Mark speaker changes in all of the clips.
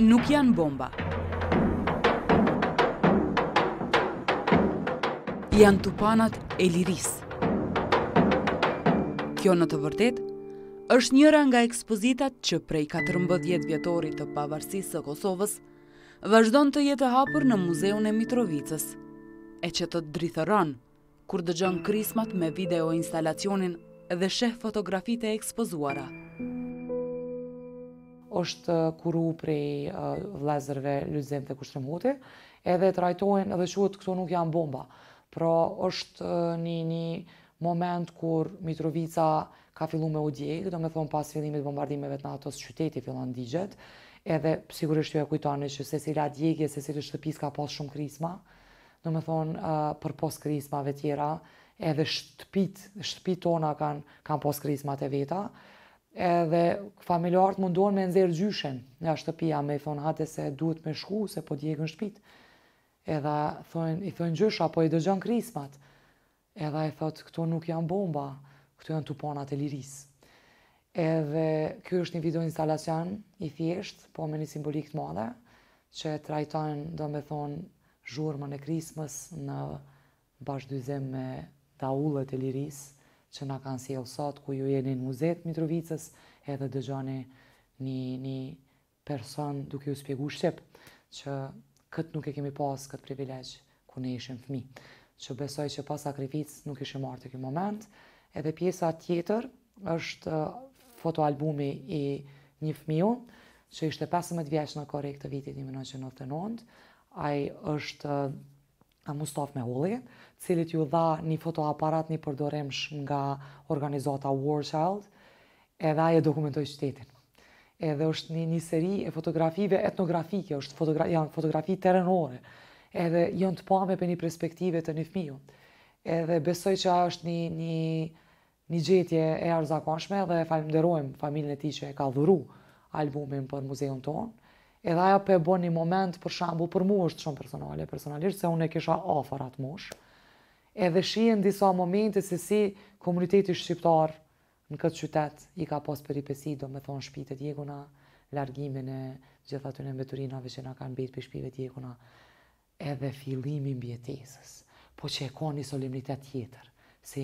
Speaker 1: nuk janë bomba. Janë tupanat e liris. Kjo në të vërtet, është njëra nga ekspozitat që prej 14 vjetorit të pavarësisë të Kosovës, vazhdon të jetë hapur në muzeun e Mitrovicës, e që të drithëron, kur dëgjën krismat me video instalacionin dhe sheh fotografite ekspozuarat
Speaker 2: është kuru prej vlezërve Lyzim dhe Kushtrim Huti, edhe trajtohen edhe qëtë këto nuk janë bomba. Pra është një, një moment kur Mitrovica ka fillu me u djegë, do me thonë pas fillimit bombardimeve të nato qyteti fillon digjet, edhe sigurisht ju e kujtoni që se si djegje, se si shtëpis ka pas shumë krisma, në me thonë për pas krismave tjera, edhe shtëpit, shtëpit tona kanë kan pas krismat e veta, edhe familjarët mundohen me nëzirë gjyshen nga shtëpia, me i thonë hate se duhet me shku, se po djegën në shpit. Edhe thonë, i thonë gjysha, po i dëgjon krismat. Edhe i thotë, këto nuk janë bomba, këto janë tuponat e liris. Edhe kjo është një video instalacion i thjesht, po me një simbolik të madhe, që trajton domethën zhurmën thonë, zhurëmën e krismës në bashkëdyzim me daullet e lirisë, që na kanë sjell sot ku ju jeni në Muzet Mitrovicës, edhe dëgjoni një një person duke ju shpjeguar shqip që kët nuk e kemi pasë kët privilegj ku ne ishim fmi, Që besoj që pas sakrificë nuk ishim marrë tek moment. Edhe pjesa tjetër është uh, fotoalbumi i një fëmiju, që ishte 15 vjeqë në kore i këtë vitit 1999, ai është uh, nga Mustaf Meulli, cilit ju dha një fotoaparat një përdoremsh nga organizata War Child, edhe aje dokumentoj qytetin. Edhe është një, një seri e fotografive etnografike, është fotogra janë fotografi terenore, edhe janë të pame për një perspektive të një fmiu. Edhe besoj që ajo është një, një, një gjetje e arzakonshme dhe falimderojmë familën e ti që e ka dhuru albumin për muzeun tonë. Edhe ajo për e bo një moment për shambu për mu është shumë personale, personalisht se unë e kisha afer atë mosh. Edhe shien në disa momente se si komuniteti shqiptar në këtë qytet i ka pas për i pesi, do me thonë shpite tjeguna, largimin e gjithë e në mbeturinave që nga kanë mbejt për shpive djeguna, edhe filimin bjetesës, po që e ka një solemnitet tjetër, se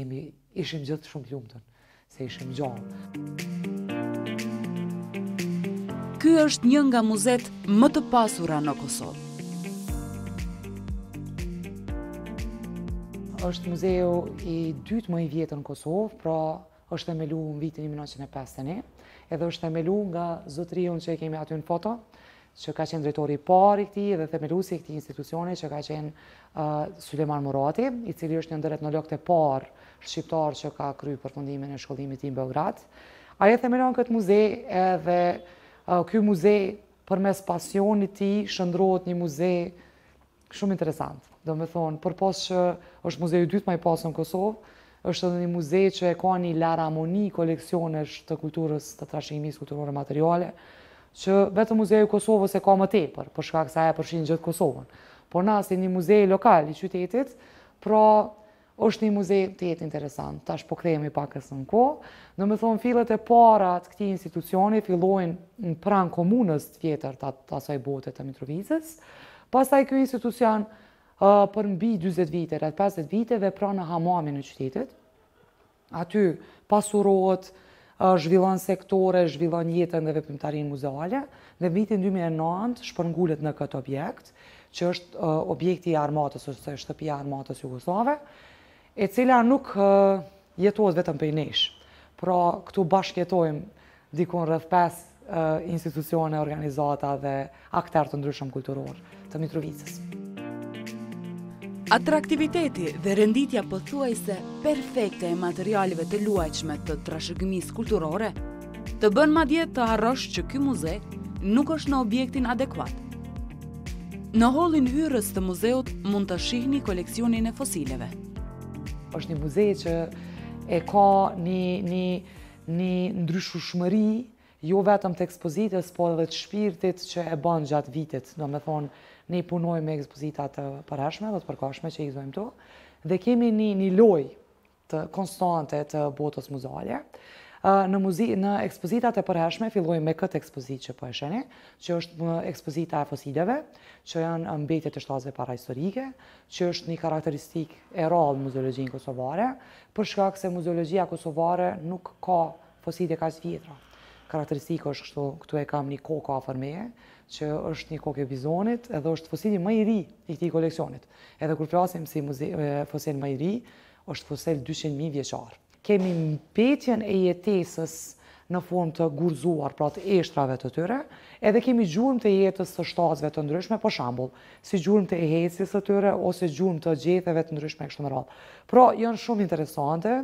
Speaker 2: ishim gjithë shumë të se ishim gjallë ky është një nga muzet më të pasura në Kosovë. është muzeu i dytë më i vjetër në Kosovë, pra është themelu në vitin 1951, edhe është themelu nga unë që e kemi aty në foto, që ka qenë drejtori i parë i këtij dhe themeluesi i këtij institucioni që ka qenë uh, Suleman Murati, i cili është një në lokët e parë shqiptar që ka kryer përfundimin e shkollimit i në Beograd. Ai e themelon këtë muze edhe ky muzej për mes pasionit ti shëndrohet një muzej shumë interesant. Do me thonë, për që është muzej i dytë maj i pasë në Kosovë, është edhe një muzej që e ka një laramoni koleksionesh të kulturës të trashimis kulturore materiale, që vetë muzej i Kosovës e ka më tepër, për shkak sa e përshin gjithë Kosovën. Por na, si një muzej lokal i qytetit, pra është një muzej të jetë interesant. Tash po kremi pak e në ko. Në me thonë, filet e para të këti institucioni fillojnë në pranë komunës të vjetër të, asaj botët të Mitrovicës. Pasaj kjo institucion për mbi 20 vite, rrët 50 vite, dhe në hamamin në qytetit. Aty pasurohet, zhvillon sektore, zhvillon jetën dhe veprimtarinë muzeale, dhe vitin 2009 shpërngullet në këtë objekt, që është objekti i armatës, ose shtëpia armatës Jugoslave, e cila nuk jetuot vetëm për i nesh. Pra, këtu bashkë jetojmë dikon rrëth 5 institucione, organizata dhe aktartë të ndryshëm kulturor të Mitrovicës.
Speaker 1: Atraktiviteti dhe renditja pëthuaj perfekte e materialive të luajqme të trashëgmis kulturore të bën ma djetë të arrosh që kjo muze nuk është në objektin adekuat. Në holin hyrës të muzeut mund të shihni koleksionin e fosileve
Speaker 2: është një muze që e ka një, një, një ndryshu shmëri, jo vetëm të ekspozitës, po edhe të shpirtit që e banë gjatë vitit. Do me thonë, ne punojmë me ekspozitat të përhershme dhe të përkashme që i këzojmë të. dhe kemi një, një loj të konstante të botës muzalje, në muzi në ekspozitat e përhershme fillojmë me këtë ekspozitë që po e shani, që është ekspozita e fosileve, që janë mbetje të shtazëve parahistorike, që është një karakteristik e rrallë muzeologjinë kosovare, për shkak se muzeologjia kosovare nuk ka fosile ka vjetra. Karakteristik është kështu, këtu e kam një kokë afër meje, që është një kokë e bizonit, edhe është fosili më i ri i këtij koleksionit. Edhe kur flasim si muze fosil më i ri, është fosil 200.000 vjeçar kemi mbetjen e jetesës në formë të gurzuar, pra të eshtrave të tyre, edhe kemi gjurëm të jetës të shtazve të ndryshme, për po shambull, si gjurëm të ehesis të tyre, ose gjurëm të gjetheve të ndryshme e kështë në ratë. Pra, janë shumë interesante,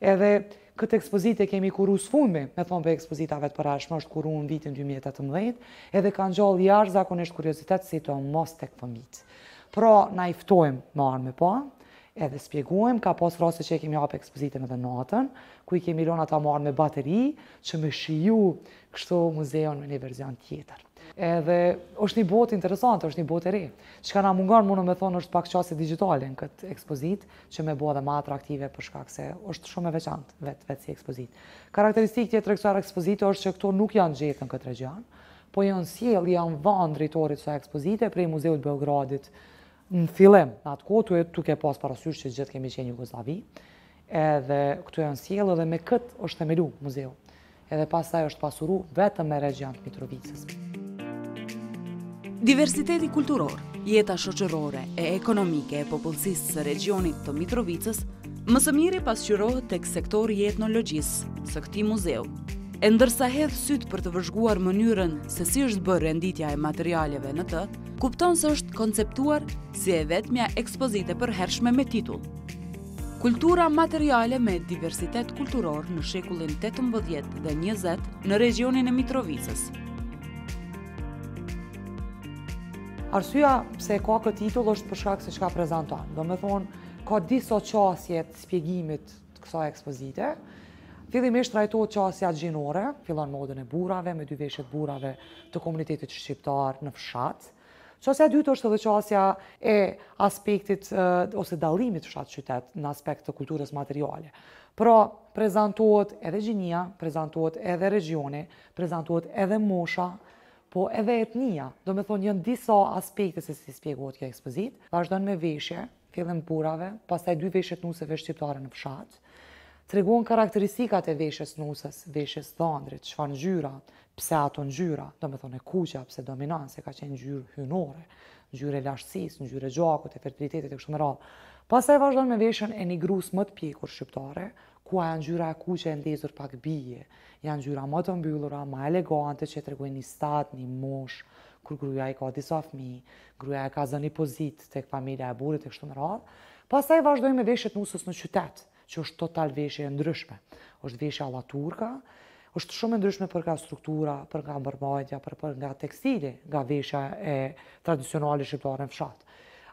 Speaker 2: edhe këtë ekspozite kemi kuru së fundmi, me thonë për ekspozitave të përashme, është kuru në vitin 2018, edhe kanë gjallë jarë zakonisht kuriositet si të mos të këpëmit. Pra, na iftojmë marë me panë, edhe spjeguem, ka pas rase që e kemi hapë ekspozitën edhe natën, ku i kemi lona ta marrë me bateri, që me shiju kështu muzeon me një verzion tjetër. Edhe është një botë interesante, është një botë e re. Që ka na mungar, më në me thonë, është pak qasë digitalin këtë ekspozit, që me bo dhe ma atraktive për shkak se është shumë e veçantë vetë, vetë si ekspozit. Karakteristikë tjetër e ekspozit është që këto nuk janë gjithë në këtë po janë sjell, janë vanë drejtorit së ekspozite prej Muzeut Beogradit, në filem në atë kohë, tuk tu e pas parasysh që gjithë kemi qenë Jugoslavi, edhe këtu e në sielë dhe me këtë është temelu muzeu, edhe pasaj është pasuru vetëm me region të Mitrovicës.
Speaker 1: Diversiteti kulturor, jeta shoqërore e ekonomike e popullësisë së regionit të Mitrovicës, më së miri pasqyrohet tek sektori i etnologjisë së këtij muzeu, E ndërsa hedhë sytë për të vëzhguar mënyrën se si është bërë renditja e materialeve në të, kupton së është konceptuar si e vetëmja ekspozite për hershme me titull. Kultura materiale me diversitet kulturor në shekullin 18 dhe 20 në regionin e Mitrovicës.
Speaker 2: Arsua pëse ka këtë titull është përshka kësë shka prezentuar. Do me thonë, ka diso qasjet spjegimit të kësa ekspozite, Fillimisht trajtohet qasja gjinore, fillon modën e burave, me dy veshët burave të komunitetit shqiptar në fshat. Qasja dytë është edhe qasja e aspektit ose dalimit fshat qytet në aspekt të kulturës materiale. Pra, prezentuot edhe gjinia, prezentuot edhe regioni, prezentuot edhe mosha, po edhe etnia. Do me thonë, njën disa aspekte se si spjeguot kjo ekspozit. Vazhdojnë me veshje, fillim burave, pasaj dy veshjet nuseve shqiptare në fshatë, treguan karakteristikat e veshës nusës, veshës dhëndrit, që në gjyra, pse ato në gjyra, do me thonë e kuqa, pse dominant, se ka qenë gjyrë hynore, gjyre lashtësis, në gjyre gjakut, e fertilitetit e kështu më radhë. Pas e vazhdojnë me veshën e një grusë më të pjekur shqiptare, ku a janë gjyra e kuqe e ndezur pak bije, janë gjyra më të mbyllura, më elegante që të reguen një stat, një mosh, kur gruja i ka disa fmi, gruja e ka zë një pozit të familja e burit e kështu më radhë. Pas e vazhdojnë me veshët nusës në qytetë, që është total veshje e ndryshme. është veshje alla turka, është shumë e ndryshme për nga struktura, për nga mërmajtja, për, nga tekstili, nga veshja e tradicionale shqiptare në fshatë.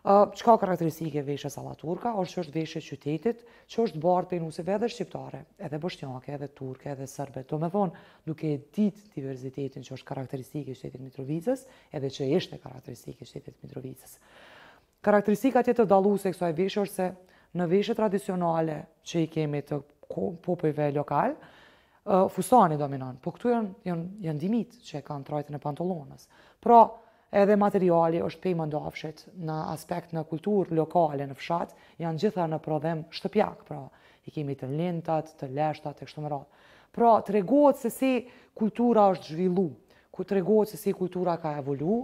Speaker 2: Uh, qka karakteristike veshja alla turka, është që është veshja qytetit, që është barë për nusive edhe shqiptare, edhe bështjake, edhe turke, edhe sërbe. Do me thonë, duke ditë diversitetin që është karakteristike e qytetit Mitrovicës, edhe që ishte karakteristike qytetit Mitrovicës. Karakteristika tjetë të dalu se kësoj është se në veshe tradicionale që i kemi të popojve lokal, fusani dominon, po këtu janë, janë, janë dimit që e kanë trajtën e pantolonës. Pra, edhe materiali është pej më ndafshit në aspekt në kulturë lokale në fshat, janë gjitha në prodhem shtëpjak, pra, i kemi të lintat, të leshtat, e kështu Pra, të regohet se si kultura është zhvillu, ku të regohet se si kultura ka evolu,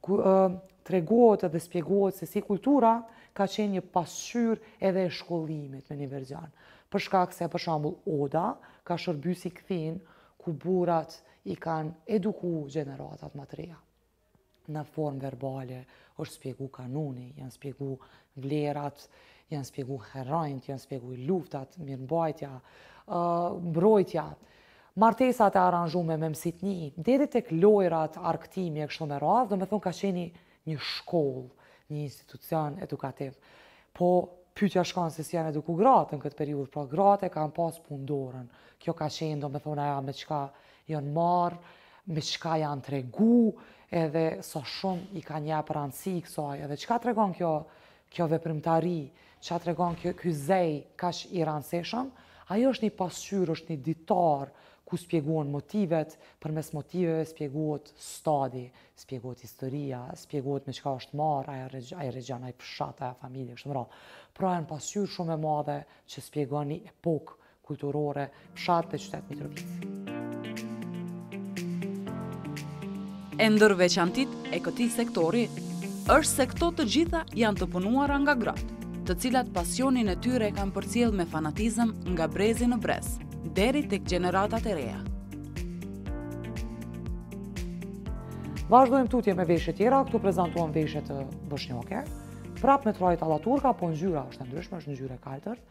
Speaker 2: ku, të regohet dhe spjegohet se si kultura ka qenë një pasqyr edhe e shkollimit me një verëzjan. Përshka këse, për shambull, Oda ka shërbysi këthin ku burat i kanë eduku gjeneratat më të reja. Në formë verbale, është spjegu kanuni, janë spjegu vlerat, janë spjegu herajmë, janë spjegu luftat, mirëmbajtja, mbrojtja. Martesat e aranjume me më mësitni, dedit e klojrat, arktimi e kështu me radhë, do me thonë ka qeni një shkollë një institucion edukativ. Po, pyetja shkon se si janë eduku gratë në këtë periur, po pra gratë e kanë pas pundorën. Kjo ka shenë, do me thona ja, me qka janë marë, me qka janë të regu, edhe so shumë i ka një apëranësi i kësaj, edhe qka të regon kjo, kjo veprimtari, qka të regon kjo, kjo zej, ka i ranëseshëm, ajo është një pasqyrë, është një ditarë, ku spjeguan motivet, për mes motiveve spjeguat stadi, spjeguat historia, spjeguat me qka është marë, aje regjana, aje pëshata, aje familje, kështë mëra. Pra e në pasyur shumë e madhe që spjeguan një epokë kulturore, pëshatë dhe qytetë Mitrovicë.
Speaker 1: Endër veçantit e këti sektori, është se këto të gjitha janë të punuara nga gratë, të cilat pasionin e tyre e kam përcjel me fanatizëm nga brezi në brezë deri tek gjeneratat e reja.
Speaker 2: Vazhdojmë tutje me veshët tjera, këtu prezentuam veshët bëshnjoke, prap me trajt alaturka, po në gjyra është ndryshme, është në gjyre kaltërt,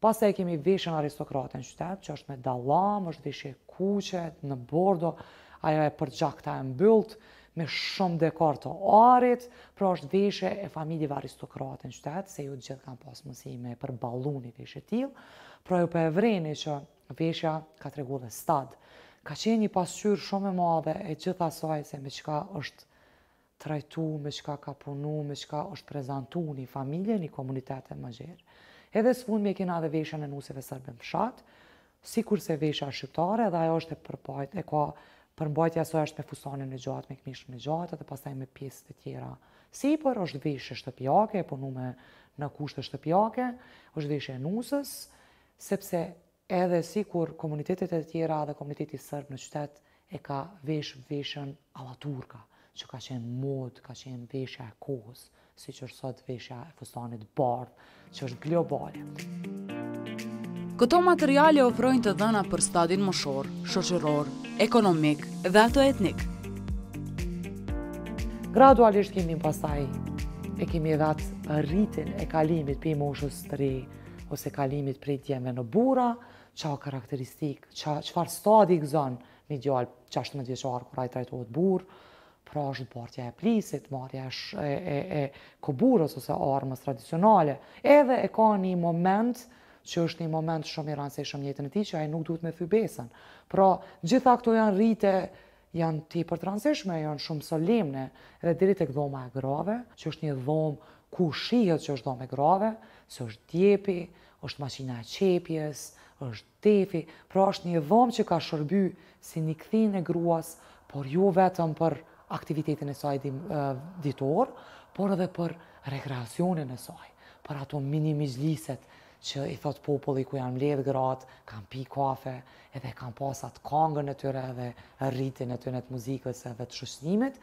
Speaker 2: pas e kemi veshën aristokrate në qytet, që është me dalam, është veshë kuqe, në bordo, ajo e përgjakta e mbyllt, me shumë dekor të arit, pra është veshë e familjeve aristokratën në qytet, se ju gjithë kanë pas mësi me përbalu pra ju për po që veshja ka të regu dhe stad. Ka qenë një pasqyrë shumë e madhe e gjitha saj se me qka është trajtu, me qka ka punu, me qka është prezentu një familje, një komunitetet më gjerë. Edhe së fund me kina dhe veshja në nuseve sërbën pshat, si kurse veshja shqiptare dhe ajo është e përbajt, e ka përmbajtja soja është me fusanin në gjatë, me këmishën në gjatë, dhe pasaj me pjesët e tjera. Si për është veshë shtëpjake, punu me në kushtë shtëpjake, është veshë e nusës, sepse edhe si kur komunitetet e tjera dhe komuniteti sërb në qytet e ka vesh veshën ala turka, që ka qenë mod, ka qenë veshja e kohës, si që sot veshja e fustanit bardh, që është globale.
Speaker 1: Këto materiale ofrojnë të dhëna për stadin
Speaker 2: moshor, shoqëror, ekonomik dhe ato etnik. Gradualisht kemi në pasaj e kemi edhe atë rritin e kalimit për i moshës të ri, ose kalimit për i tjeme në bura, qa karakteristik, qa qfar stadi gëzën një gjallë 16 vjeqarë kur a i trajtojt burë, pra është bërtja e plisit, marja është e koburës ose armës tradicionale, edhe e ka një moment që është një moment shumë i ranëse i shumë jetën e ti që a i nuk duhet me fybesën. Pra gjitha këto janë rrite janë ti për të janë shumë solimne, edhe diri të këdhoma e grave, që është një dhomë ku shihët që është dhomë e grave, që është djepi, është maqina e qepjes, është tefi, pra është një dhomë që ka shërby si një këthin e gruas, por jo vetëm për aktivitetin e saj ditor, por edhe për rekreacionin e saj, për ato minimizliset që i thot populli ku janë mledhë gratë, kam pi kafe, edhe kam pasat kangën e tyre dhe rritin e tyre të muzikës edhe të shushnimit,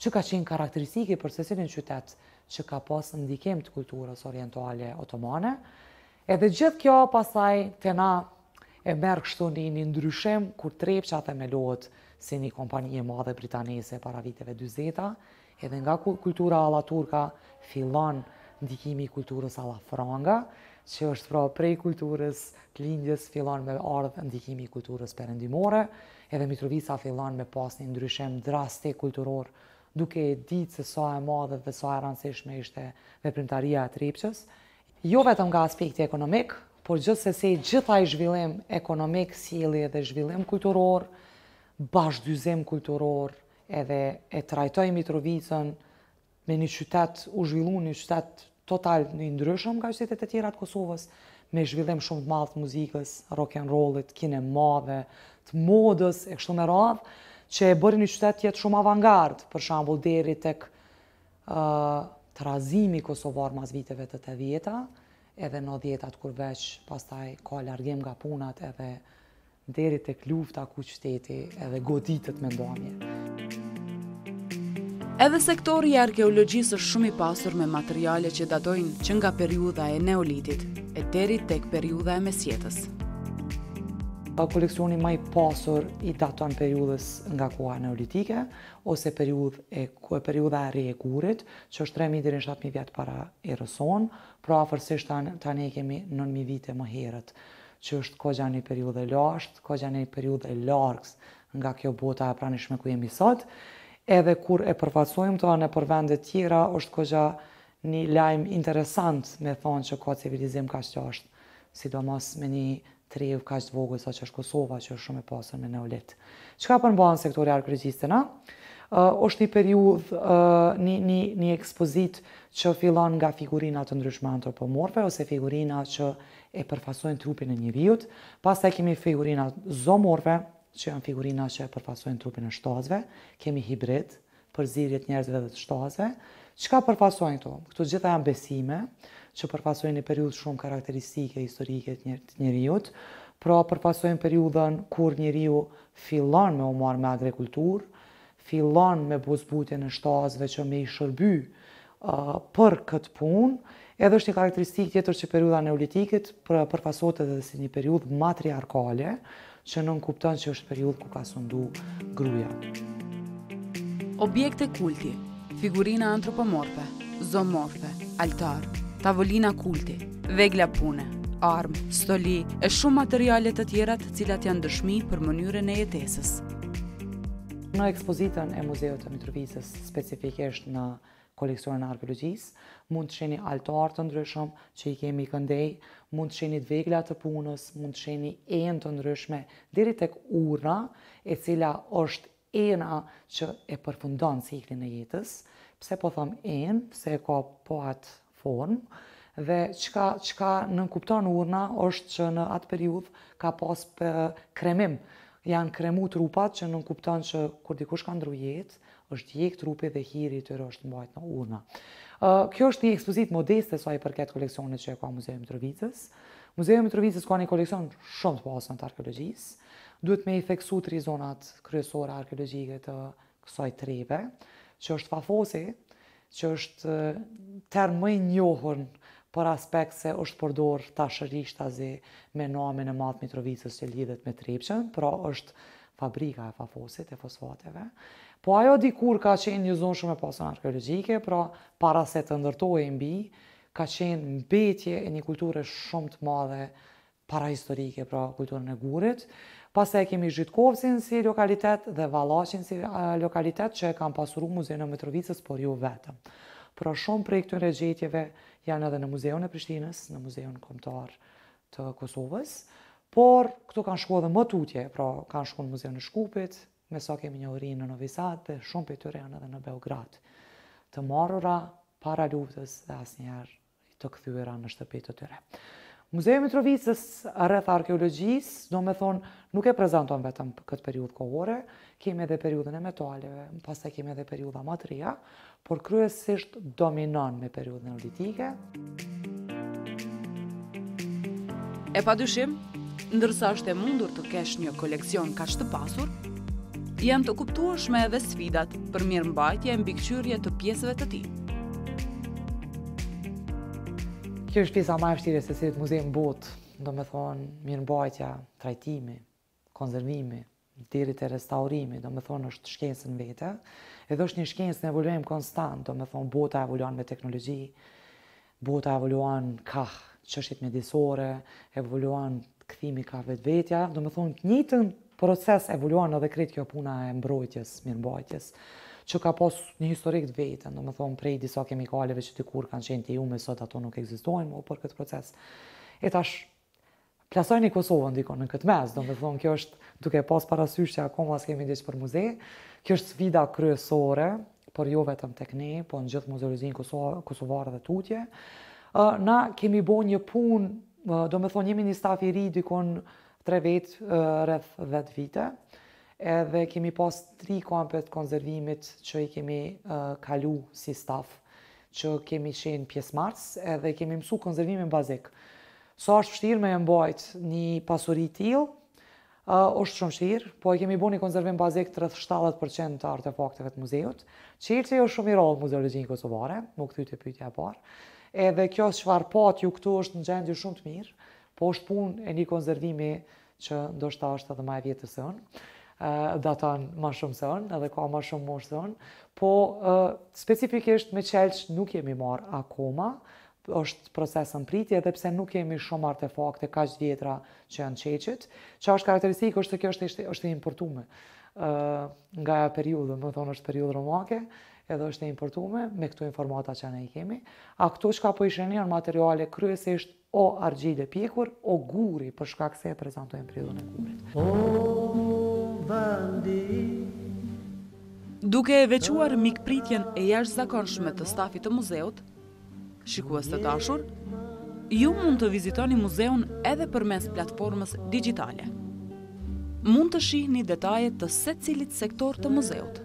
Speaker 2: që ka qenë karakteristike për sesinin qytet që ka pas ndikim të kulturës orientale otomane, Edhe gjithë kjo pasaj të na e merë kështu një një ndryshim, kur trep që atë e melot si një kompani e madhe britanese para viteve 20-a, edhe nga kultura ala turka fillon ndikimi i kulturës ala franga, që është pra prej kulturës të lindjes fillon me ardhë ndikimi i kulturës përëndimore, edhe Mitrovica fillon me pas një ndryshem drastik kulturor, duke e ditë se sa e madhe dhe sa e rëndësishme ishte veprimtaria e trepqës, Jo vetëm nga aspekti ekonomik, por gjithë se se gjitha i zhvillim ekonomik, sili edhe zhvillim kulturor, bashdyzim kulturor, edhe e trajtoj Mitrovicën me një qytet u zhvillu, një qytet total në ndryshëm nga qytetet e tjera të Kosovës, me zhvillim shumë të madhë të muzikës, rock and rollit, kine madhe, të modës, e kështu me radhë, që e bërë një qytet jetë shumë avantgard, për shambull deri tek të razimi Kosovar mas viteve të të vjeta, edhe në djetat kur veç pastaj ka largim nga punat edhe deri të klufta ku qëteti edhe goditët me ndonje.
Speaker 1: Edhe sektori i arkeologjisë është shumë i pasur me materiale që datojnë që nga periudha e neolitit e deri tek periudha e mesjetës
Speaker 2: koleksioni më i pasur i daton periudhës nga koha neolitike ose periudhë e ku e periudha e rregurit, që është 3000 deri në 7000 vjet para erës rëson, pra afërsisht tani kemi 9000 vite më herët, që është kohë një periudhë e lashtë, kohë një periudhë e largs nga kjo bota e pranishme ku jemi sot. Edhe kur e përfaqësojmë këto në për tjera, është kohë një lajm interesant, me thonë që ka civilizim kaq të sidomos me një treju ka qëtë vogë, sa që është Kosova, që është shumë e pasën me neolit. Që ka përmbanë po sektori arkë regjistëna? Uh, është një periud, një, ekspozit që filan nga figurinat të ndryshme antropomorfe, ose figurinat që e përfasojnë trupin e vijut. Pas e kemi figurinat zomorfe, që janë figurina që e përfasojnë trupin e shtazve. Kemi hibrid, përzirjet njerëzve dhe të shtazve. Që ka përfasojnë këto? Këto gjitha janë besime, që përpasojnë një periud shumë karakteristike, historike të njëriut, pra përpasojnë periudën kur njeriu fillon me omar me agrekultur, fillon me buzbutje në shtazve që me i shërby për këtë pun, edhe është një karakteristikë tjetër që periuda neolitikit përpasojnë edhe si një periud matriarkale, që nën kuptan që është periud ku ka sundu gruja.
Speaker 1: Objekte kulti, figurina antropomorfe, zomorfe, altarë, tavolina kulti, vegla pune, armë, stoli e shumë materialet të tjera të cilat janë dëshmi për
Speaker 2: mënyrën e jetesës. Në ekspozitën e Muzeut të Mitrovicës, specifikisht në koleksionën e arkeologjisë, mund të sheni altartë të ndryshëm që i kemi këndej, mund të sheni dvegla të punës, mund të sheni en të ndryshme, diri tek urna e cila është ena që e përfundon ciklin e jetës, pse po thëm en, pse e ka po atë dhe qka, qka në kupton urna është që në atë periud ka pas për kremim. Janë kremu trupat që nënkupton kupton që kur dikush ka ndru jetë, është jek trupi dhe hiri të është mbajt në urna. Kjo është një ekspozit modeste sa i përket koleksionit që e ka Muzeum Mitrovicës. Muzeum Mitrovicës ka një koleksion shumë të pasën të arkeologjisë. Duhet me i theksu tri zonat kryesore arkeologjike të kësaj trebe, që është fafosi, që është term më i njohën për aspekt se është përdor tashërisht azi me namin e matë Mitrovicës që lidhet me Trepqen, pra është fabrika e fafosit e fosfateve. Po ajo dikur ka qenë një zonë shumë e pasën arkeologike, pra para se të ndërtoj e mbi, ka qenë mbetje e një kulture shumë të madhe para historike, pra kulturën e gurit, Pas e kemi Zhytkovsin si lokalitet dhe Valashin si lokalitet që e kam pasuru muzeu në Metrovicës, por ju jo vetëm. Pra shumë prej këtën regjetjeve janë edhe në muzeu në Prishtinës, në muzeu në komtar të Kosovës, por këtu kanë shku edhe më tutje, pra kanë shku në muzeu në Shkupit, me sa kemi një urinë në Novi Sad dhe shumë për të janë edhe në Beograd. Të marura para luftës dhe asë njerë të këthyra në shtëpit të tëre. Muzeu Mitrovicës rreth arkeologjis, do me thonë, nuk e prezentuam vetëm këtë periud kohore, kemi edhe periudën e metaleve, pas e kemi edhe periudën e matria, por kryesisht dominon me periudën e auditike.
Speaker 1: E pa dyshim, ndërsa është e mundur të kesh një koleksion ka të pasur, jam të kuptuashme edhe sfidat për mirë mbajtje e mbikqyrje të pjesëve të ti.
Speaker 2: Kjo është pisa më e vështirë se si të muzeu në botë, do me thonë mirëmbajtja, trajtimi, konservimi, deri te restaurimi, do me thonë është shkencë në vete. Edhe është një shkencë në evoluim konstant, do me thonë bota evoluon me teknologji, bota evoluon ka çështjet mjedisore, evoluon kthimi ka vetvetja, do me thonë të proces evoluon edhe kretë kjo puna e mbrojtjes, mirëmbajtjes që ka pas një historik të vetën, do më thonë prej disa kemikaleve që dikur kur kanë qenë të ju me sot ato nuk egzistojnë, mu po për këtë proces. E tash, plasojnë i Kosovën, dikon në këtë mes, do më thonë, kjo është duke pas parasysh që akoma s'kemi diç për muze, kjo është sfida kryesore, por jo vetëm tek ne, po në gjithë muzeologjinë kosovare dhe tutje. Na kemi bo një pun, do me thonë, jemi një staf i ri, dikon tre vetë, rreth 10 vite, edhe kemi pas tri kampet konzervimit që i kemi uh, kalu si staf, që kemi qenë pjesë mars edhe kemi mësu konzervimin bazik. Sa është shtirë me e mbajt një pasuri t'il, uh, është shumë shirë, po e kemi bu një konzervim bazik 37% të artefakteve të muzeut, që i është shumë i rollë muzeologjinë kosovare, më këthy të pyjtja e parë, edhe kjo shfar pat ju këtu është në gjendje shumë të mirë, po është pun e një konzervimi që ndoshta është edhe më e vjetër se unë datan ma shumë se onë, edhe ka ma shumë moshë se onë, po specifikisht me qelqë nuk jemi marë akoma, është procesën pritje, edhe pse nuk jemi shumë artefakte ka që vjetra që janë qeqit, që është karakteristikë është të kjo është, është, importume nga e periudë, më thonë është periudë romake, edhe është e importume me këtu informata që ne i kemi. A këtu që ka po ishen janë materiale kryesisht o argjile pjekur, o guri, për shkak se e prezentojnë periudën e gurit. Oh
Speaker 1: bëndi Duke e vequar mik pritjen e jash zakonshme të stafit të muzeut, shikues të dashur, ju mund të vizitoni muzeun edhe për mes platformës digitale. Mund të shihni detajet të se cilit sektor të muzeut.